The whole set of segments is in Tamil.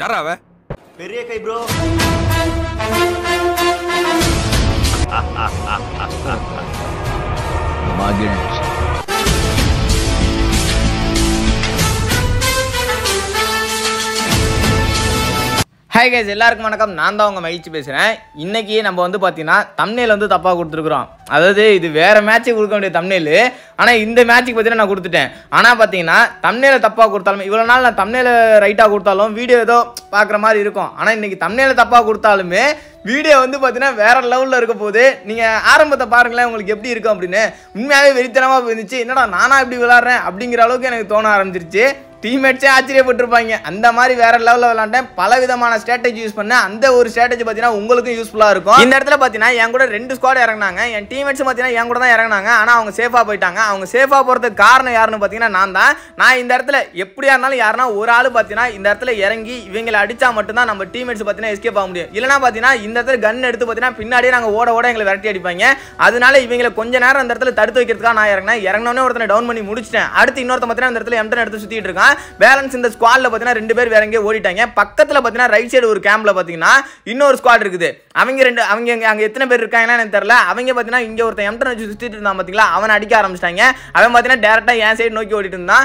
யாரா அவ பெரிய கை ப்ரோ மகிழ்ச்சி ஹாய் கேஸ் எல்லாருக்கும் வணக்கம் நான் தான் உங்கள் மகிழ்ச்சி பேசுகிறேன் இன்றைக்கி நம்ம வந்து பார்த்தீங்கன்னா தம்னேல் வந்து தப்பாக கொடுத்துருக்குறோம் அதாவது இது வேறு மேட்ச்சுக்கு கொடுக்க வேண்டிய தம்னேல் ஆனால் இந்த மேட்ச்சுக்கு பார்த்தீங்கன்னா நான் கொடுத்துட்டேன் ஆனால் பார்த்தீங்கன்னா தம்னையில் தப்பாக கொடுத்தாலும் இவ்வளோ நாள் நான் தமிழில் ரைட்டாக கொடுத்தாலும் வீடியோ ஏதோ பார்க்குற மாதிரி இருக்கும் ஆனால் இன்றைக்கி தம்னேல தப்பாக கொடுத்தாலுமே வீடியோ வந்து பார்த்தீங்கன்னா வேறு லெவலில் இருக்க போது நீங்கள் ஆரம்பத்தை பாருங்களேன் உங்களுக்கு எப்படி இருக்கும் அப்படின்னு உண்மையாகவே வெறித்தனமாக போயிருந்துச்சு என்னடா நானாக இப்படி விளாட்றேன் அப்படிங்கிற அளவுக்கு எனக்கு தோண ஆரம்பிச்சிருச்சு டீம்மேட்ஸே ஆச்சரியப்பட்டிருப்பாங்க அந்த மாதிரி வேற லெவலில் விளாண்டேன் பல விதமான ஸ்ட்ராட்டஜி யூஸ் பண்ணேன் அந்த ஒரு ஸ்ட்ராட்டஜி பார்த்தீங்கன்னா உங்களுக்கும் யூஸ்ஃபுல்லாக இருக்கும் இந்த இடத்துல பார்த்தீங்கன்னா என் கூட ரெண்டு ஸ்குவாட் இறங்கினாங்க என் டீம்மேட்ஸ் பார்த்தீங்கன்னா என் கூட தான் இறங்கினாங்க ஆனால் அவங்க சேஃபாக போயிட்டாங்க அவங்க சேஃபாக போகிறதுக்கு காரணம் யாருன்னு பார்த்தீங்கன்னா நான் தான் நான் இந்த இடத்துல எப்படியா இருந்தாலும் யாருன்னா ஒரு ஆள் பார்த்தீங்கன்னா இந்த இடத்துல இறங்கி இவங்களை அடித்தா மட்டும்தான் நம்ம டீம்மேட்ஸ் பார்த்தீங்கன்னா எஸ்கேப் ஆக முடியும் இல்லைனா பார்த்தீங்கன்னா இந்த இடத்துல கன் எடுத்து பார்த்தீங்கன்னா பின்னாடியே நாங்கள் ஓட ஓட எங்களை விரட்டி அடிப்பாங்க அதனால இவங்களை கொஞ்ச நேரம் அந்த இடத்துல தடுத்து வைக்கிறதுக்காக நான் இறங்கினேன் இறங்கினோன்னே ஒருத்தனை டவுன் பண்ணி முடிச்சிட்டேன் அடுத்து இன்னொருத்த பார்த்தீங்கன்னா இந்த இடத்துல எம்டன் எடுத்து சுற்றிட்டு இருக்கான் பேலன்ஸ் இந்த ஸ்குவாடில் பார்த்தீங்கன்னா ரெண்டு பேர் வேற எங்கேயே ஓடிட்டாங்க பக்கத்தில் பார்த்தீங்கன்னா ரைட் சைடு ஒரு கேம்பில் பார்த்தீங்கன்னா இன்னொரு ஸ்குவாட் இருக்குது அவங்க ரெண்டு அவங்க அங்கே எத்தனை பேர் இருக்காங்கன்னா எனக்கு தெரியல அவங்க பார்த்தீங்கன்னா இங்கே ஒருத்தன் எம்டன் வச்சு சுற்றிட்டு இருந்தான் பார்த்தீங்களா அவன் அடிக்க ஆரம்பிச்சிட்டாங்க அவன் பார்த்தீங்கன்னா டேரெக்டாக என் சைடு நோக்கி ஓடிட்டு இருந்தான்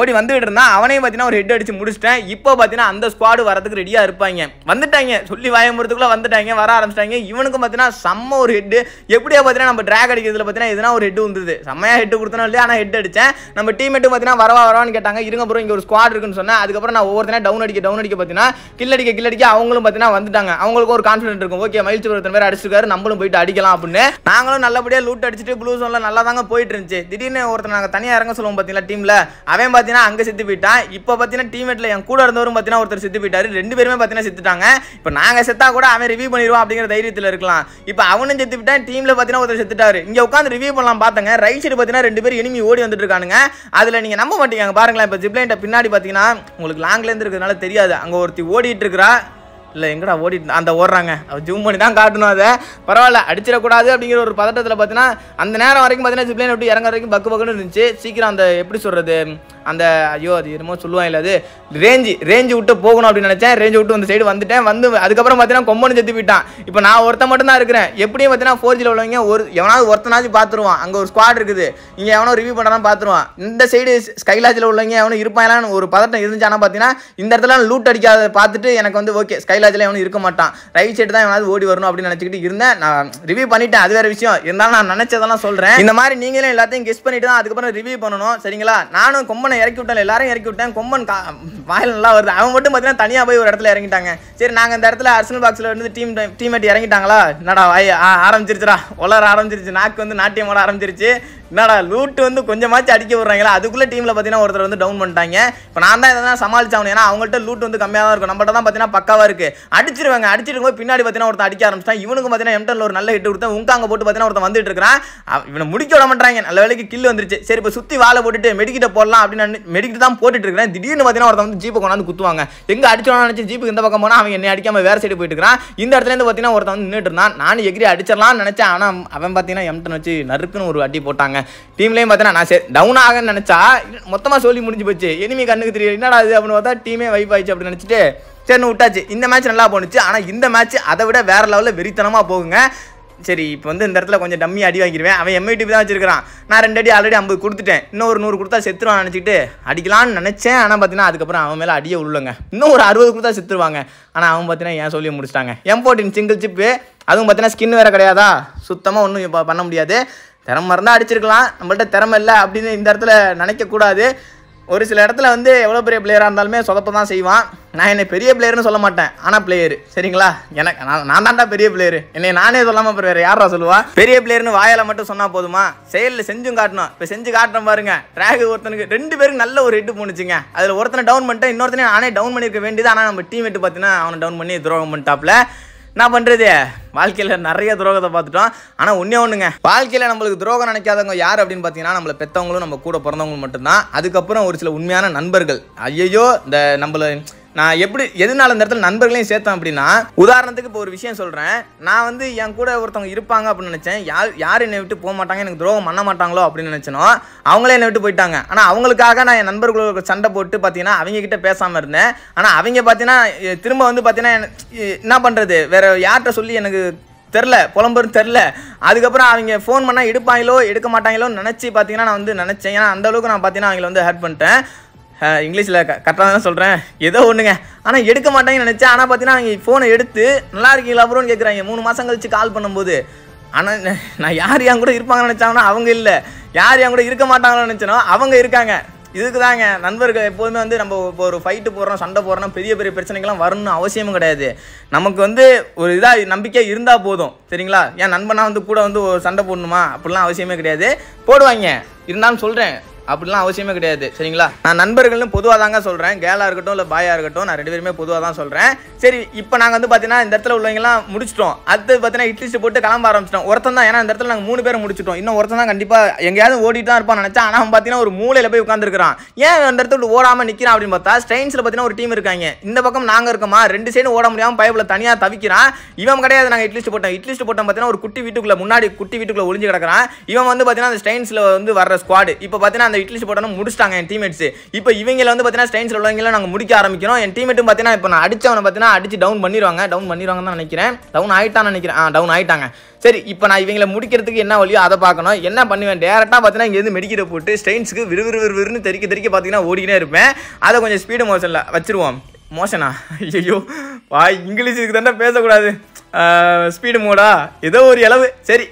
ஓடி வந்துகிட்டு இருந்தான் அவனையும் பார்த்தீங்கன்னா ஒரு ஹெட் அடிச்சு முடிச்சிட்டேன் இப்போ பார்த்தீங்கன்னா அந்த ஸ்குவாடு வரதுக்கு ரெடியாக இருப்பாங்க வந்துட்டாங்க சொல்லி வாயமுறதுக்குள்ளே வந்துட்டாங்க வர ஆரம்பிச்சிட்டாங்க இவனுக்கும் பார்த்தீங்கன்னா செம்ம ஒரு ஹெட் எப்படியா பார்த்தீங்கன்னா நம்ம ட்ராக் அடிக்கிறதுல பார்த்தீங்கன்னா எதுனா ஒரு ஹெட் வந்துது செம்மையாக ஹெட் கொடுத்தனும் இல்லையா ஆனால் ஹெட் அடித்தேன் நம்ம டீமேட்டும் பார்த்தீங்கன்னா வரவா வரவான்னு கேட்டாங்க இருங்க அதுக்கப்புறம் இங்கே ஒரு ஸ்குவாட் இருக்குன்னு சொன்னேன் அதுக்கப்புறம் நான் ஒவ்வொருத்தனா டவுன் அடிக்க டவுன் அடிக்க பார்த்தீங்கன்னா கில் அடிக்க கில் அடிக்க அவங்களும் பார்த்தீங்கன்னா வந்துட்டாங்க அவங்களுக்கு ஒரு கான்ஃபிடன்ட் இருக்கும் ஓகே மகிழ்ச்சி ஒருத்தன் பேர் அடிச்சிருக்காரு நம்மளும் போயிட்டு அடிக்கலாம் அப்படின்னு நாங்களும் நல்லபடியாக லூட் அடிச்சுட்டு ப்ளூ சோனில் நல்லா தாங்க போயிட்டு இருந்துச்சு திடீர்னு ஒருத்தர் நாங்கள் தனியாக இறங்க சொல்லுவோம் பார்த்தீங்களா டீமில் அவன் பார்த்தீங்கன்னா அங்கே செத்து போயிட்டான் இப்போ பார்த்தீங்கன்னா டீம்மேட்டில் என் கூட இருந்தவரும் பார்த்தீங்கன்னா ஒருத்தர் செத்து போயிட்டாரு ரெண்டு பேருமே பார்த்தீங்கன்னா செத்துட்டாங்க இப்போ நாங்கள் செத்தா கூட அவன் ரிவ்யூ பண்ணிடுவான் அப்படிங்கிற தைரியத்தில் இருக்கலாம் இப்போ அவனும் செத்து விட்டான் டீமில் பார்த்தீங்கன்னா ஒருத்தர் செத்துட்டாரு இங்கே உட்காந்து ரிவ்யூ பண்ணலாம் பார்த்தங்க ரைட் சைடு பார்த்தீங்கன்னா ரெண்டு பேர் எனிமி ஓடி வந்துட்டு இருக்கானுங்க அதில் நீங்கள் நம்ப மாட்டீங்க பாருங்களேன் இப்போ ஜிப்ல ஹெட்லைன்ட்ட பின்னாடி பார்த்தீங்கன்னா உங்களுக்கு லாங்லேருந்து இருக்கிறதுனால தெரியாது அங்கே ஒருத்தி ஓடிட்டு இருக்கிறா இல்லை எங்கடா ஓடிட்டு அந்த ஓடுறாங்க அவள் ஜூம் பண்ணி தான் காட்டணும் அதை பரவாயில்ல அடிச்சிடக்கூடாது அப்படிங்கிற ஒரு பதட்டத்தில் பார்த்தீங்கன்னா அந்த நேரம் வரைக்கும் பார்த்தீங்கன்னா ஜிப்ளைன் விட்டு இறங்க வரைக்கும் பக்கு பக்குன்னு இருந்துச்சு சீக்கிரம் அந்த எப்படி சொல்கிறது அந்த ஐயோ அது என்னமோ சொல்லுவாங்க இல்லை அது ரேஞ்சு ரேஞ்சு விட்டு போகணும் அப்படின்னு நினச்சேன் ரேஞ்சு விட்டு அந்த சைடு வந்துட்டேன் வந்து அதுக்கப்புறம் பார்த்தீங்கன்னா கொம்பனு செத்து போயிட்டான் இப்போ நான் ஒருத்தன் மட்டும் தான் இருக்கிறேன் எப்படியும் பார்த்தீங்கன்னா ஃபோர் ஜியில் உள்ளவங்க ஒரு எவனாவது ஒருத்தனாச்சும் பார்த்துருவான் அங்கே ஒரு ஸ்குவாட் இருக்குது இங்கே எவனோ ரிவ்யூ பண்ணலாம் பார்த்துருவான் இந்த சைடு ஸ்கைலாஜில் உள்ளவங்க எவனும் இருப்பாங்களான்னு ஒரு பதட்டம் இருந்துச்சு ஆனால் பார்த்தீங்கன்னா இந்த இடத்துல லூட் அடிக்காத பார்த்துட்டு எனக்கு வந்து ஓகே ஸ்கை மயிலாஜில் எவனும் இருக்க மாட்டான் ரைட் சைடு தான் எவனாவது ஓடி வரணும் அப்படின்னு நினச்சிக்கிட்டு இருந்தேன் நான் ரிவ்யூ பண்ணிட்டேன் அது வேறு விஷயம் இருந்தாலும் நான் நினச்சதெல்லாம் சொல்கிறேன் இந்த மாதிரி நீங்களும் எல்லாத்தையும் கெஸ் பண்ணிட்டு தான் அதுக்கப்புறம் ரிவ்யூ பண்ணணும் சரிங்களா நானும் கொம்பனை இறக்கி விட்டேன் எல்லாரும் இறக்கி விட்டேன் கொம்பன் வாயில் நல்லா வருது அவன் மட்டும் பார்த்தீங்கன்னா தனியாக போய் ஒரு இடத்துல இறங்கிட்டாங்க சரி நாங்கள் இந்த இடத்துல அர்சனல் பாக்ஸில் வந்து டீம் டீம்மேட் இறங்கிட்டாங்களா என்னடா வாய் ஆரம்பிச்சிருச்சுடா உலர ஆரம்பிச்சிருச்சு நாக்கு வந்து நாட்டியம் ஓட ஆரம்பிச்சிருச்சு என்னடா லூட்டு வந்து கொஞ்சமாச்சும் அடிக்க விட்றாங்களா அதுக்குள்ளே டீமில் பார்த்தீங்கன்னா ஒருத்தர் வந்து டவுன் பண்ணிட்டாங்க இப்போ நான் தான் இதெல்லாம் சமாளிச்சாகணும் ஏன்னா அவங்கள்ட்ட லூட் வந்து கம்மியாக தான் இருக்கும் நம்மள்ட்ட தான் பார்த்தீங்கன்னா பக்காவாக இருக்குது அடிச்சிருவாங்க அடிச்சிருக்கும் போய் பின்னாடி பார்த்தீங்கன்னா ஒருத்தர் அடிக்க ஆரம்பிச்சிட்டான் இவனுக்கு பார்த்தீங்கன்னா எம்டனில் ஒரு நல்ல ஹிட் கொடுத்தா உங்க அங்கே போட்டு பார்த்தீங்கன்னா ஒருத்தன் வந்துட்டு இருக்கிறான் இவனை முடிக்க விட மாட்டாங்க நல்ல வேலைக்கு கில் வந்துருச்சு சரி இப்போ சுற்றி வாழை போட்டுட்டு மெடிக்கிட்ட போடலாம் அப்படின்னு மெடிக்கிட்டு தான் போட்டுட்டு இருக்கிறேன் திடீர்னு பார்த்தீங்கன்னா ஒருத்தர் வந்து ஜீப்பை கொண்டாந்து குத்துவாங்க எங்கே அடிச்சோம்னு நினச்சி ஜீப்பு இந்த பக்கம் போனால் அவன் என்னை அடிக்காமல் வேறு சைடு போயிட்டு இருக்கிறான் இந்த இடத்துலேருந்து பார்த்தீங்கன்னா ஒருத்தன் வந்து நின்றுட்டு இருந்தான் நான் எகிரி அடிச்சிடலாம்னு நினச்சேன் ஆனால் அவன் பார்த்தீங்கன்னா எம்டன் வச்சு நறுக்குன்னு ஒரு அடி போட்டாங்க இருக்காங்க டீம்லேயும் பார்த்தீங்கன்னா நான் டவுன் ஆகன்னு நினச்சா மொத்தமாக சொல்லி முடிஞ்சு போச்சு எனிமி கண்ணுக்கு தெரியல என்னடா அது அப்படின்னு பார்த்தா டீமே வைப் ஆயிடுச்சு அப்படின்னு நினச்சிட்டு சரினு விட்டாச்சு இந்த மேட்ச் நல்லா போணுச்சு ஆனால் இந்த மேட்ச் அதை விட வேறு லெவலில் வெறித்தனமாக போகுங்க சரி இப்போ வந்து இந்த இடத்துல கொஞ்சம் டம்மி அடி வாங்கிடுவேன் அவன் எம்ஐடிபி தான் வச்சிருக்கிறான் நான் ரெண்டு அடி ஆல்ரெடி ஐம்பது கொடுத்துட்டேன் இன்னும் ஒரு நூறு கொடுத்தா செத்துருவான்னு நினச்சிட்டு அடிக்கலான்னு நினச்சேன் ஆனால் பார்த்தீங்கன்னா அதுக்கப்புறம் அவன் மேலே அடியே உள்ளங்க இன்னும் ஒரு அறுபது கொடுத்தா செத்துருவாங்க ஆனால் அவன் பார்த்தீங்கன்னா ஏன் சொல்லி முடிச்சிட்டாங்க எம் சிங்கிள் சிப்பு அதுவும் பார்த்தீங்கன்னா ஸ்கின் வேறு கிடையாதா சுத்தமாக ஒன்றும் இப்போ பண்ண முடியாது திறமை இருந்தால் அடிச்சிருக்கலாம் நம்மள்ட்ட திறமை இல்லை அப்படின்னு இந்த இடத்துல நினைக்கக்கூடாது ஒரு சில இடத்துல வந்து எவ்வளோ பெரிய பிளேயராக இருந்தாலுமே சொதப்ப தான் செய்வான் நான் என்னை பெரிய பிளேயர்னு சொல்ல மாட்டேன் ஆனால் பிளேயர் சரிங்களா எனக்கு நான் நான் தான்டா பெரிய பிளேயர் என்னை நானே சொல்லாமல் அப்புறம் வேறு யாரா சொல்லுவா பெரிய பிளேயர்னு வாயால் மட்டும் சொன்னால் போதுமா செயலில் செஞ்சும் காட்டணும் இப்போ செஞ்சு காட்டுறோம் பாருங்க ட்ராக் ஒருத்தனுக்கு ரெண்டு பேருக்கு நல்ல ஒரு ஹெட்டு போணுச்சுங்க அதில் ஒருத்தனை டவுன் பண்ணிட்டேன் இன்னொருத்தனே நானே டவுன் பண்ணியிருக்க வேண்டியது ஆனால் நம்ம டீம் எட்டு பார்த்தீங்கன்னா அவனை டவுன் பண்ணி துரோகம் பண்ணிட்டாப்ல என்ன பண்ணுறது வாழ்க்கையில் நிறைய துரோகத்தை பார்த்துட்டோம் ஆனால் ஒன்றே ஒன்றுங்க வாழ்க்கையில் நம்மளுக்கு துரோகம் நினைக்காதவங்க யார் அப்படின்னு பார்த்தீங்கன்னா நம்மளை பெற்றவங்களும் நம்ம கூட பிறந்தவங்களும் மட்டும்தான் அதுக்கப்புறம் ஒரு சில உண்மையான நண்பர்கள் ஐயோ இந்த நம்மளை நான் எப்படி எதனால அந்த இடத்துல நண்பர்களையும் சேர்த்தேன் அப்படின்னா உதாரணத்துக்கு இப்போ ஒரு விஷயம் சொல்கிறேன் நான் வந்து என் கூட ஒருத்தவங்க இருப்பாங்க அப்படின்னு நினச்சேன் யார் யார் என்னை விட்டு போக மாட்டாங்க எனக்கு துரோகம் பண்ண மாட்டாங்களோ அப்படின்னு நினச்சனோ அவங்களே என்னை விட்டு போயிட்டாங்க ஆனால் அவங்களுக்காக நான் என் நண்பர்களுக்கு சண்டை போட்டு பார்த்தீங்கன்னா அவங்க கிட்ட பேசாமல் இருந்தேன் ஆனால் அவங்க பார்த்தீங்கன்னா திரும்ப வந்து பார்த்தீங்கன்னா என்ன பண்ணுறது வேறு யார்கிட்ட சொல்லி எனக்கு தெரில புலம்பெரும் தெரில அதுக்கப்புறம் அவங்க ஃபோன் பண்ணால் எடுப்பாங்களோ எடுக்க மாட்டாங்களோன்னு நினச்சி பார்த்தீங்கன்னா நான் வந்து நினச்சேன் ஏன்னா அந்தளவுக்கு நான் பார்த்தீங்கன்னா அவங்கள வந்து ஹேட் பண்ணிட்டேன் இங்கிலீஷில் கரெக்டாக தான் சொல்கிறேன் ஏதோ ஒன்றுங்க ஆனால் எடுக்க மாட்டேங்கன்னு நினச்சேன் ஆனால் பார்த்தீங்கன்னா அவங்க ஃபோனை எடுத்து நல்லா இருக்கீங்களா அப்புறம்னு கேட்குறாங்க மூணு மாதம் கழிச்சு கால் பண்ணும்போது ஆனால் நான் யார் என் கூட இருப்பாங்கன்னு நினச்சாங்கன்னா அவங்க இல்லை யார் என் கூட இருக்க மாட்டாங்கன்னு நினச்சனோ அவங்க இருக்காங்க இதுக்கு தாங்க நண்பர்கள் எப்போதுமே வந்து நம்ம இப்போ ஒரு ஃபைட்டு போடுறோம் சண்டை போடுறோம் பெரிய பெரிய பிரச்சனைகள்லாம் வரணும்னு அவசியமும் கிடையாது நமக்கு வந்து ஒரு இதாக நம்பிக்கை இருந்தால் போதும் சரிங்களா ஏன் நண்பனாக வந்து கூட வந்து ஒரு சண்டை போடணுமா அப்படிலாம் அவசியமே கிடையாது போடுவாங்க இருந்தாலும் சொல்கிறேன் அப்படிலாம் அவசியமே கிடையாது சரிங்களா நான் நண்பர்கள்னு பொதுவாக தாங்க சொல்கிறேன் கேலாக இருக்கட்டும் இல்லை பாயாக இருக்கட்டும் நான் ரெண்டு பேருமே பொதுவாக தான் சொல்கிறேன் சரி இப்போ நாங்கள் வந்து பார்த்தீங்கன்னா இந்த இடத்துல உள்ளவங்கலாம் முடிச்சிட்டோம் அது பார்த்தீங்கன்னா இட்லிஸ்ட் போட்டு கிளம்ப ஆரம்பிச்சிட்டோம் ஒருத்தன் தான் ஏன்னா இந்த இடத்துல நாங்கள் மூணு பேர் முடிச்சிட்டோம் இன்னும் ஒருத்தன் தான் கண்டிப்பாக எங்கேயாவது ஓடிட்டு தான் இருப்பான் நினச்சா ஆனால் பார்த்தீங்கன்னா ஒரு மூலையில் போய் உட்காந்துருக்கான் ஏன் அந்த இடத்துல ஓடாமல் நிற்கிறான் அப்படின்னு பார்த்தா ஸ்ட்ரெயின்ஸில் பார்த்தீங்கன்னா ஒரு டீம் இருக்காங்க இந்த பக்கம் நாங்கள் இருக்கோமா ரெண்டு சைடு ஓட முடியாமல் பயப்பில் தனியாக தவிக்கிறான் இவன் கிடையாது நாங்கள் இட்லிஸ்ட் போட்டோம் இட்லிஸ்ட் போட்டோம் பார்த்தீங்கன்னா ஒரு குட்டி வீட்டுக்குள்ளே முன்னாடி குட்டி வீட்டுக்குள்ளே ஒளிஞ்சு கிடக்கிறான் இவன் வந்து பார்த்தீங்கன்னா அந்த ஸ்ட்ரெயின்ஸில் வந்து வர ஸ்குவாடு இப்போ பார்த்தீங்கன்னா அந்த அந்த ஹிட்லிஸ்ட் போட்டோன்னு முடிச்சிட்டாங்க என் டீமேட்ஸ் இப்போ இவங்களை வந்து பார்த்தீங்கன்னா ஸ்டெயின்ஸில் உள்ளவங்களும் நாங்கள் முடிக்க ஆரம்பிக்கிறோம் என் டீமேட்டும் பார்த்தீங்கன்னா இப்போ நான் அடித்தவனை பார்த்தீங்கன்னா அடிச்சு டவுன் பண்ணிடுவாங்க டவுன் பண்ணிடுவாங்க தான் நினைக்கிறேன் டவுன் ஆகிட்டான்னு நினைக்கிறேன் ஆ டவுன் ஆகிட்டாங்க சரி இப்போ நான் இவங்களை முடிக்கிறதுக்கு என்ன வழியோ அதை பார்க்கணும் என்ன பண்ணுவேன் டேரெக்டாக பார்த்தீங்கன்னா இங்கேருந்து மெடிக்கிற போட்டு ஸ்டெயின்ஸுக்கு விறுவிறுவிறுன்னு தெறிக்க தெறிக்க பார்த்தீங்கன்னா ஓடிக்கினே இருப்பேன் அதை கொஞ்சம் ஸ்பீடு மோஷனில் வச்சிருவோம் மோஷனா ஐயோ வா இங்கிலீஷ் தானே பேசக்கூடாது ஸ்பீடு மோடா ஏதோ ஒரு அளவு சரி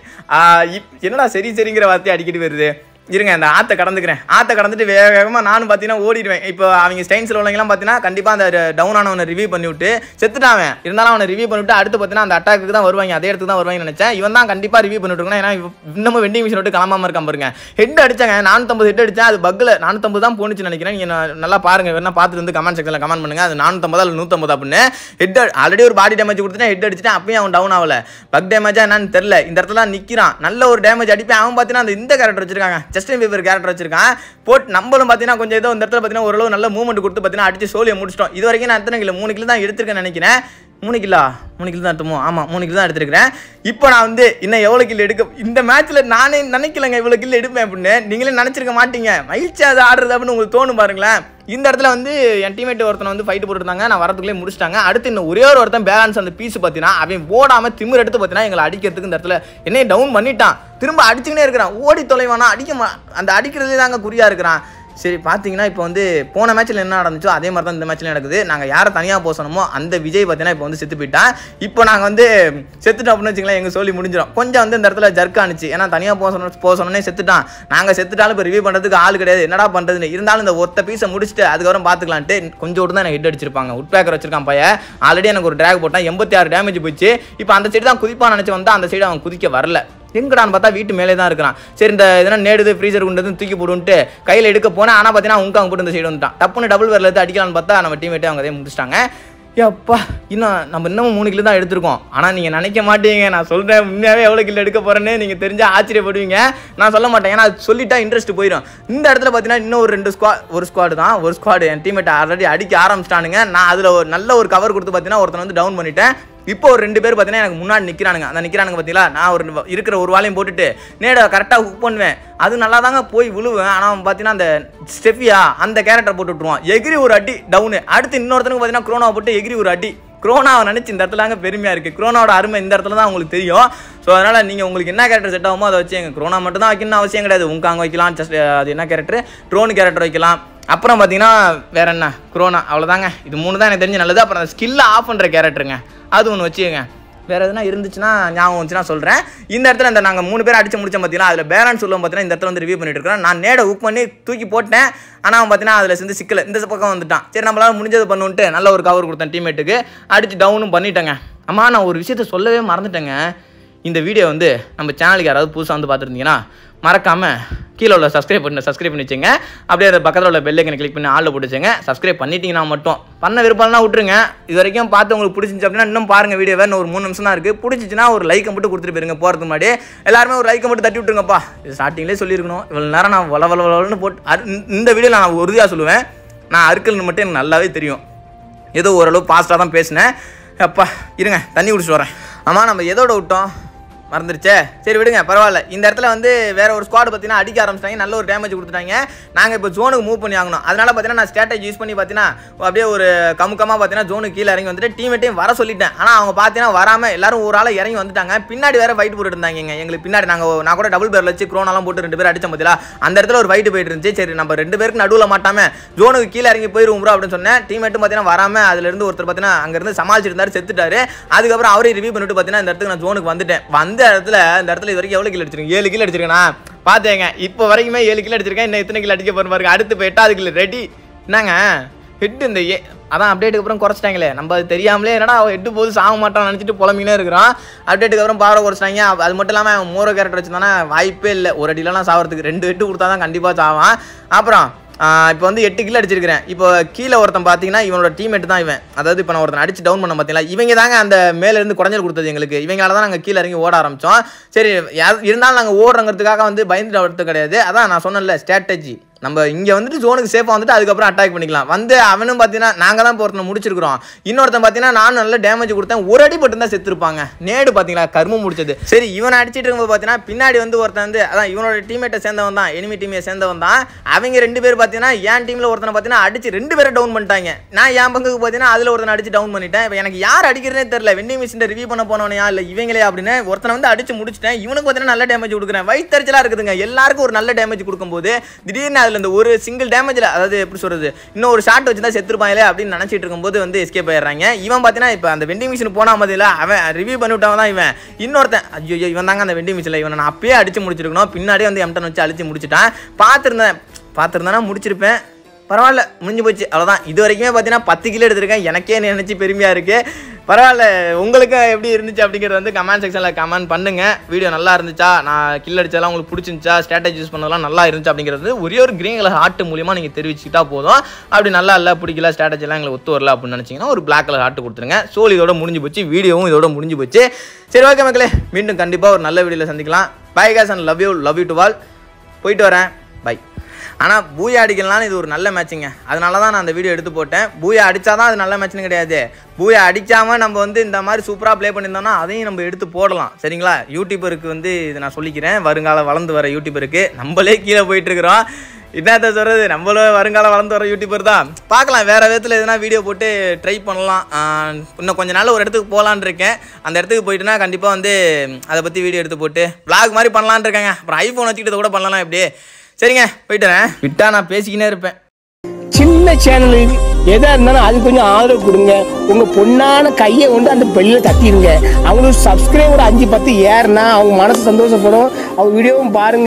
இப் என்னடா சரி சரிங்கிற வார்த்தை அடிக்கடி வருது இருங்க அந்த ஆற்ற கடந்துக்கிறேன் ஆற்றை கடந்துட்டு வேக வேகமாக நானும் பார்த்தீங்கன்னா ஓடிடுவேன் இப்போ அவங்க ஸ்டைன்ஸில் உள்ளவங்கலாம் பார்த்தீங்கன்னா கண்டிப்பாக அந்த டவுன் ஆனவனை ரிவ்யூ பண்ணிவிட்டு செத்துட்டான் இருந்தாலும் அவனை ரிவ்யூ பண்ணிவிட்டு அடுத்து பார்த்தீங்கன்னா அந்த அட்டாக்கு தான் வருவாங்க அதே இடத்துக்கு தான் வருவாங்கன்னு நினச்சேன் இவன் தான் கண்டிப்பாக ரிவ்யூ பண்ணிட்டு இருக்கணும் ஏன்னா இன்னமும் வெண்டிங் மிஷின் விட்டு கிளம்பாமல் இருக்காம பாருங்க ஹெட் அடிச்சாங்க நானூற்றம்பது ஹெட் அடிச்சா அது பக்கில் நானூற்றம்பது தான் போணுச்சுன்னு நினைக்கிறேன் நீங்கள் நல்லா பாருங்கள் வேணா பார்த்துட்டு வந்து கமெண்ட் செக்ஷனில் கமெண்ட் பண்ணுங்க அது நானூற்றம்பது அல்ல நூற்றம்பது அப்படின்னு ஹெட் ஆல்ரெடி ஒரு பாடி டேமேஜ் கொடுத்துட்டேன் ஹெட் அடிச்சுட்டு அப்பயும் அவன் டவுன் ஆகல பக் டேமேஜாக என்னன்னு தெரில இந்த இடத்துல நிற்கிறான் நல்ல ஒரு டேமேஜ் அடிப்பேன் அவன் பார்த்தீங்கன்னா அந்த இந்த கேரக்டர் வச்சிருக்காங்க ஜஸ்டின் பீபர் கேரக்டர் வச்சிருக்கான் போட்டு நம்மளும் பார்த்தீங்கன்னா கொஞ்சம் ஏதோ இந்த இடத்துல பார்த்தீங்கன்னா ஓரளவு நல்ல மூவ்மெண்ட் கொடுத்து பார்த்தீங்கன்னா அடிச்சு சோழியை முடிச்சிட்டோம் இது வரைக்கும் நான் எத்தனை கிலோ மூணு கிலோ தான் எடுத்துருக்கேன் நினைக்கிறேன் மூணு கிலோ மூணு கிலோ தான் எடுத்துமோ ஆமாம் மூணு கிலோ தான் எடுத்துருக்கிறேன் இப்போ நான் வந்து இன்னும் எவ்வளோ கிலோ எடுக்க இந்த மேட்ச்சில் நானே நினைக்கலங்க இவ்வளோ கிலோ எடுப்பேன் அப்படின்னு நீங்களே நினச்சிருக்க மாட்டீங்க மகிழ்ச்சி அதை ஆடுறது அப்படின்னு உங்களுக்கு தோணும் பாருங்களேன் இந்த இடத்துல வந்து என் டீமேட் ஒருத்தன் வந்து ஃபைட்டு போட்டுருந்தாங்க நான் வரதுக்குள்ளே முடிச்சிட்டாங்க அடுத்து இன்னும் ஒரே ஒரு ஒருத்தன் பேலன்ஸ் அந்த பீஸ் பார்த்தீங்கன்னா அவன் போடாமல் திமிர் எடுத்து பார்த்தீங்கன்னா எங்களை அடிக்கிறதுக்கு இந்த இடத்துல என்னையும் டவுன் பண்ணிட்டான் திரும்ப அடிச்சுக்கினே இருக்கிறான் ஓடி தொலைவானா அடிக்க அந்த அடிக்கிறதுலே தாங்க குறியாக இருக்கிறான் சரி பார்த்தீங்கன்னா இப்போ வந்து போன மேட்ச்சில் என்ன நடந்துச்சோ அதே மாதிரி தான் இந்த மேட்ச்சில் நடக்குது நாங்கள் யாரை தனியாக போசணுமோ அந்த விஜய் பார்த்தீங்கன்னா இப்போ வந்து செத்து போயிட்டான் இப்போ நாங்கள் வந்து செத்துட்டோம் அப்படின்னு வச்சுக்கலாம் எங்கள் சொல்லி முடிஞ்சிடும் கொஞ்சம் வந்து இந்த இடத்துல ஜர்க் ஆணுச்சு ஏன்னா தனியாக போசணும் போசணும்னே செத்துட்டான் நாங்கள் செத்துட்டாலும் இப்போ ரிவ்யூ பண்ணுறதுக்கு ஆள் கிடையாது என்னடா பண்ணுறதுன்னு இருந்தாலும் இந்த ஒத்த பீஸை முடிச்சுட்டு அதுக்கப்புறம் பார்த்துக்கலான்ட்டு கொஞ்சம் விட்டு தான் எனக்கு ஹிட் அடிச்சிருப்பாங்க உட் பேக்கர் வச்சிருக்கான் பைய ஆல்ரெடி எனக்கு ஒரு ட்ராக் போட்டான் எண்பத்தி ஆறு டேமேஜ் போயிடுச்சு இப்போ அந்த சைடு தான் குதிப்பான் நினச்சி வந்தால் அந்த சைடு அவன் குதிக்க வரல எங்கடான்னு பார்த்தா வீட்டு மேலே தான் இருக்கிறான் சரி இந்த இதெல்லாம் நேடுது ஃப்ரீசர் கொண்டு தூக்கி போடுன்ட்டு கையில் எடுக்க போனேன் ஆனால் பார்த்தீங்கன்னா உங்க அவங்க போட்டு இந்த சைடு வந்துட்டான் டப்புனு டபுள் வரல எடுத்து அடிக்கலான்னு பார்த்தா நம்ம டீமேட்டே அவங்க அதே முடிச்சிட்டாங்க எப்பா இன்னும் நம்ம இன்னமும் மூணு கிலோ தான் எடுத்திருக்கோம் ஆனால் நீங்கள் நினைக்க மாட்டீங்க நான் சொல்கிறேன் உண்மையாகவே எவ்வளோ கிலோ எடுக்க போகிறேன்னு நீங்கள் தெரிஞ்சால் ஆச்சரியப்படுவீங்க நான் சொல்ல மாட்டேன் ஏன்னா அது சொல்லிட்டா இன்ட்ரெஸ்ட் போயிடும் இந்த இடத்துல பார்த்தீங்கன்னா இன்னும் ஒரு ரெண்டு ஸ்குவா ஒரு ஸ்குவாடு தான் ஒரு ஸ்குவாடு என் டீமேட் ஆல்ரெடி அடிக்க ஆரம்பிச்சிட்டானுங்க நான் அதில் ஒரு நல்ல ஒரு கவர் கொடுத்து பார்த்தீங்கன்னா ஒருத்தன் வந்து டவுன் பண்ணிட்டேன் இப்போ ஒரு ரெண்டு பேர் பார்த்தீங்கன்னா எனக்கு முன்னாடி நிற்கிறானுங்க அந்த நிற்கிறானுங்க பார்த்தீங்களா நான் ஒரு இருக்கிற ஒரு வாலையும் போட்டுட்டு நேட கரெக்டாக ஹுக் பண்ணுவேன் அது நல்லா தாங்க போய் விழுவேன் ஆனால் அவன் பார்த்தீங்கன்னா அந்த ஸ்டெஃபியா அந்த கேரக்டர் போட்டு விட்ருவான் எகிரி ஒரு அடி டவுனு அடுத்து இன்னொருத்தனுக்கு பார்த்தீங்கன்னா குரோனா போட்டு எகிரி ஒரு அடி குரோனாவை நினச்சி இந்த இடத்துலாங்க பெருமையாக இருக்குது குரோனாவோட அருமை இந்த இடத்துல தான் உங்களுக்கு தெரியும் ஸோ அதனால் நீங்கள் உங்களுக்கு என்ன கேரக்டர் செட் ஆகுமோ அதை வச்சு எங்கள் குரோனா மட்டும் தான் வைக்கணும்னு அவசியம் கிடையாது உங்காங்க வைக்கலாம் ஜஸ்ட் அது என்ன கேரக்டர் ட்ரோன் கேரக்டர் வைக்கலாம் அப்புறம் பார்த்தீங்கன்னா வேற என்ன குரோனா அவ்வளோதாங்க இது மூணு தான் எனக்கு தெரிஞ்சு நல்லது அப்புறம் அந்த ஸ்கில்லை ஆஃப் பண்ணுற கேரக்டருங்க அது ஒன்று வச்சுக்கோங்க வேறு எதுனா இருந்துச்சுன்னா ஞாபகம் வந்துச்சுன்னா சொல்கிறேன் இந்த இடத்துல இந்த நாங்கள் மூணு பேர் அடிச்சு முடிச்சோம் பார்த்தீங்கன்னா அதில் பேலன்ஸ் சொல்லுவோம் பார்த்தீங்கன்னா இந்த இடத்துல வந்து ரிவ்யூ பண்ணிட்டு இருக்கிறேன் நான் நேட ஹுக் பண்ணி தூக்கி போட்டேன் ஆனால் அவன் பார்த்தீங்கன்னா அதில் சேர்ந்து சிக்கலை இந்த பக்கம் வந்துட்டான் சரி நம்மளால் முடிஞ்சது பண்ணுன்ட்டு நல்ல ஒரு கவர் கொடுத்தேன் டீம்மேட்டுக்கு அடித்து டவுனும் பண்ணிட்டேங்க அம்மா நான் ஒரு விஷயத்த சொல்லவே மறந்துட்டேங்க இந்த வீடியோ வந்து நம்ம சேனலுக்கு யாராவது புதுசாக வந்து பார்த்துருந்தீங்கன்னா மறக்காமல் கீழே உள்ள சப்ஸ்கிரைப் பண்ணி சப்ஸ்கிரைப் பண்ணி வச்சுங்க அப்படியே அந்த பக்கத்தில் உள்ள பெல்லைக்கனை கிளிக் பண்ணி ஆளில் போட்டுச்சுங்க சப்ஸ்கிரைப் பண்ணிட்டீங்கன்னா மட்டும் பண்ண விருப்பம்லாம் விட்டுருங்க இது வரைக்கும் பார்த்து உங்களுக்கு பிடிச்சிச்சு அப்படின்னா இன்னும் பாருங்கள் வீடியோ வேணும் ஒரு மூணு நிமிஷம் தான் இருக்குது பிடிச்சிச்சுன்னா ஒரு லைக்கை மட்டும் கொடுத்துட்டு போயிருங்க போகிறதுக்கு முன்னாடி எல்லாருமே ஒரு லைக்கை மட்டும் தட்டி விட்டுருங்கப்பா இது ஸ்டார்டிங்லேயே சொல்லியிருக்கணும் இவ்வளோ நேரம் நான் வள வள வளன்னு போட்டு இந்த வீடியோவில் நான் உறுதியாக சொல்லுவேன் நான் அறுக்கல்னு மட்டும் எனக்கு நல்லாவே தெரியும் ஏதோ ஓரளவு பாஸ்ட்டாக தான் பேசினேன் அப்பா இருங்க தண்ணி குடிச்சிட்டு வரேன் ஆமாம் நம்ம எதோட விட்டோம் மறந்துருச்சே சரி விடுங்க பரவாயில்ல இந்த இடத்துல வந்து வேற ஒரு ஸ்குவாட் பார்த்தீங்கன்னா அடிக்க ஆரம்பிச்சிட்டாங்க நல்ல ஒரு டேமேஜ் கொடுத்துட்டாங்க நாங்கள் இப்போ ஜோனுக்கு மூவ் பண்ணி ஆகணும் அதனால பார்த்தீங்கன்னா நான் ஸ்ட்ராட்டஜி யூஸ் பண்ணி பார்த்தீங்கன்னா அப்படியே ஒரு கமுக்கமாக பார்த்தீங்கன்னா ஜோனுக்கு கீழே இறங்கி வந்துட்டு டீமேட்டையும் வர சொல்லிட்டேன் ஆனால் அவங்க பார்த்தீங்கன்னா வராமல் எல்லாரும் ஒரு ஆள் இறங்கி வந்துட்டாங்க பின்னாடி வேற ஃபைட் போட்டு இருந்தாங்க எங்களுக்கு பின்னாடி நாங்கள் நான் கூட டபுள் பேரில் வச்சு குரோனாலாம் போட்டு ரெண்டு பேர் அடிச்ச பதிலா அந்த இடத்துல ஒரு ஃபைட்டு போயிட்டு இருந்துச்சு சரி நம்ம ரெண்டு பேருக்கு நடுவில் மாட்டாமல் ஜோனுக்கு கீழே இறங்கி போயிருவோம் ப்ரோ அப்படின்னு சொன்னேன் டீமேட்டும் பார்த்தீங்கன்னா வராமல் அதுலேருந்து ஒருத்தர் பார்த்தீங்கன்னா அங்கேருந்து சமாளிச்சிருந்தாரு செத்துட்டாரு அதுக்கப்புறம் அவரே ரிவ்யூ பண்ணிட்டு பார்த்தீங்கன்னா இந்த இடத்துக்கு நான் ஜோனுக்கு வந்துட்டேன் வந்து இந்த இடத்துல அந்த இடத்துல இது வரைக்கும் எவ்வளோ கிலோ அடிச்சிருக்கேன் ஏழு கிலோ அடிச்சிருக்கேனா பார்த்தேங்க இப்போ வரைக்குமே ஏழு கிலோ அடிச்சிருக்கேன் இன்னும் எத்தனை கிலோ அடிக்க போகிற பாருங்க அடுத்து இப்போ எட்டாவது கிலோ ரெடி என்னங்க ஹெட் இந்த ஏ அதான் அப்டேட்டுக்கு அப்புறம் குறைச்சிட்டாங்களே நம்ம அது தெரியாமலே என்னடா அவன் எட்டு போது சாக மாட்டான் நினச்சிட்டு புலம்பினே இருக்கிறான் அப்டேட்டுக்கு அப்புறம் பாவரை குறைச்சிட்டாங்க அது மட்டும் இல்லாமல் அவன் மூரோ கேரக்டர் வச்சுருந்தானே வாய்ப்பே இல்லை ஒரு அடியிலலாம் சாவறதுக்கு ரெண்டு ஹெட்டு கொடுத்தா தான் கண்டிப்பாக சாவான் அப்புறம் இப்போ வந்து எட்டு கிலோ அடிச்சிருக்கிறேன் இப்போ கீழே ஒருத்தன் பார்த்தீங்கன்னா இவனோட டீமேட் தான் இவன் அதாவது இப்போ நான் ஒருத்தன் அடிச்சு டவுன் பண்ண பார்த்தீங்களா இவங்க தாங்க அந்த மேலேருந்து குறைஞ்சல் கொடுத்தது எங்களுக்கு இவங்களால தான் நாங்கள் கீழே இறங்கி ஓட ஆரம்பித்தோம் சரி இருந்தாலும் நாங்கள் ஓடுறங்கிறதுக்காக வந்து பயந்துட்டு கிடையாது அதான் நான் சொன்னேன்ல ஸ்ட்ராட்டஜி நம்ம இங்கே வந்துட்டு ஜோனுக்கு சேஃபாக வந்துட்டு அதுக்கப்புறம் அட்டாக் பண்ணிக்கலாம் வந்து அவனும் பார்த்தீங்கன்னா நாங்கள் தான் ஒருத்தனை முடிச்சிருக்கிறோம் இன்னொருத்தன் பார்த்தீங்கன்னா நானும் நல்ல டேமேஜ் கொடுத்தேன் ஒரு அடி மட்டும் தான் செத்துருப்பாங்க நேடு பார்த்தீங்களா கருமம் முடிச்சது சரி இவனை அடிச்சிட்டு இருக்கும்போது பார்த்தீங்கன்னா பின்னாடி வந்து ஒருத்தன் வந்து அதான் இவனோட டீமேட்டை சேர்ந்தவன் தான் எனிமி டீமையை சேர்ந்தவன் தான் அவங்க ரெண்டு பேர் பார்த்தீங்கன்னா என் டீமில் ஒருத்தனை பார்த்தீங்கன்னா அடிச்சு ரெண்டு பேரை டவுன் பண்ணிட்டாங்க நான் என் பங்குக்கு பார்த்தீங்கன்னா அதில் ஒருத்தனை அடிச்சு டவுன் பண்ணிட்டேன் இப்போ எனக்கு யார் அடிக்கிறதே தெரில வெண்டிங் மிஷின் ரிவியூ பண்ண போனவனையா இல்லை இவங்களே அப்படின்னு ஒருத்தனை வந்து அடிச்சு முடிச்சிட்டேன் இவனுக்கு பார்த்தீங்கன்னா நல்ல டேமேஜ் கொடுக்குறேன் வயிற்றுச்சலாக இருக்குதுங்க எல்லாருக்கும் ஒரு நல்ல டேமேஜ் கொடுக்கும்போது திடீர்னு அதில் இந்த ஒரு சிங்கிள் டேமேஜில் அதாவது எப்படி சொல்கிறது இன்னும் ஒரு ஷார்ட் வச்சு தான் செத்துருப்பாங்களே அப்படின்னு நினச்சிட்டு இருக்கும்போது வந்து எஸ்கேப் ஆயிடுறாங்க இவன் பார்த்தீங்கன்னா இப்போ அந்த வெண்டிங் மிஷின் போனால் இல்லை அவன் ரிவ்யூ பண்ணிவிட்டவன் தான் இவன் இன்னொருத்தன் ஐயோ இவன் தாங்க அந்த வெண்டிங் மிஷினில் இவன் நான் அப்பயே அடிச்சு முடிச்சிருக்கணும் பின்னாடியே வந்து எம்டன் வச்சு அழிச்சு முடிச்சிட்டான் பார்த்துருந்தேன் பார்த்துருந்தானா முடிச்சிருப்பேன் பரவாயில்ல முடிஞ்சு போச்சு அவ்வளோதான் இது வரைக்குமே பார்த்தீங்கன்னா பத்து கிலோ எடுத்திருக்கேன் எனக்கே நினச்சி பெருமையாக இருக்குது பரவாயில்ல உங்களுக்கு எப்படி இருந்துச்சு அப்படிங்கிறது வந்து கமெண்ட் செக்ஷனில் கமெண்ட் பண்ணுங்கள் வீடியோ நல்லா இருந்துச்சா நான் கில் அடிச்சதெல்லாம் உங்களுக்கு பிடிச்சிருந்துச்சா ஸ்ட்ராட்டஜி யூஸ் பண்ணதெல்லாம் நல்லா இருந்துச்சு அப்படிங்கிறது ஒரே ஒரு கிரீன் கலர் ஹார்ட் மூலியமாக நீங்கள் தெரிவிச்சுக்கிட்டா போதும் அப்படி நல்லா இல்லை பிடிக்கல ஸ்ட்ராட்டஜிலாம் எங்களுக்கு ஒத்து வரல அப்படின்னு நினச்சிங்கன்னா ஒரு பிளாக் கலர் ஹார்ட் கொடுத்துருங்க சோல் இதோட முடிஞ்சு போச்சு வீடியோவும் இதோட முடிஞ்சு போச்சு சரி ஓகே மக்களே மீண்டும் கண்டிப்பாக ஒரு நல்ல வீடியோவில் சந்திக்கலாம் bye guys and love you love you டு வால் போயிட்டு வரேன் பை ஆனால் பூயா அடிக்கலனாலும் இது ஒரு நல்ல மேட்சுங்க அதனால தான் நான் அந்த வீடியோ எடுத்து போட்டேன் பூயா அடித்தா தான் அது நல்ல மேட்ச்னு கிடையாது பூயா அடிக்காமல் நம்ம வந்து இந்த மாதிரி சூப்பராக ப்ளே பண்ணியிருந்தோம்னா அதையும் நம்ம எடுத்து போடலாம் சரிங்களா யூடியூபருக்கு வந்து இதை நான் சொல்லிக்கிறேன் வருங்கால வளர்ந்து வர யூடியூபருக்கு நம்மளே கீழே போயிட்டுருக்குறோம் என்னத்த சொல்கிறது நம்மளும் வருங்காலம் வளர்ந்து வர யூடியூபர் தான் பார்க்கலாம் வேறு விதத்தில் எதுனா வீடியோ போட்டு ட்ரை பண்ணலாம் இன்னும் கொஞ்ச நாள் ஒரு இடத்துக்கு போகலான் இருக்கேன் அந்த இடத்துக்கு போயிட்டுனா கண்டிப்பாக வந்து அதை பற்றி வீடியோ எடுத்து போட்டு ப்ளாக் மாதிரி பண்ணலான் இருக்கேங்க அப்புறம் ஐஃபோன் வச்சுக்கிட்டதை கூட பண்ணலாம் எப்படி சரிங்க போயிட்டுறேன் விட்டா நான் பேசிக்கினே இருப்பேன் சின்ன சேனலு எதா இருந்தாலும் அது கொஞ்சம் ஆதரவு கொடுங்க உங்க பொண்ணான கையை கொண்டு அந்த பெல்ல தட்டிடுங்க அவங்களுக்கு சப்ஸ்கிரைபர் அஞ்சு பத்து ஏறுனா அவங்க மனசு சந்தோஷப்படும் அவங்க வீடியோவும் பாருங்க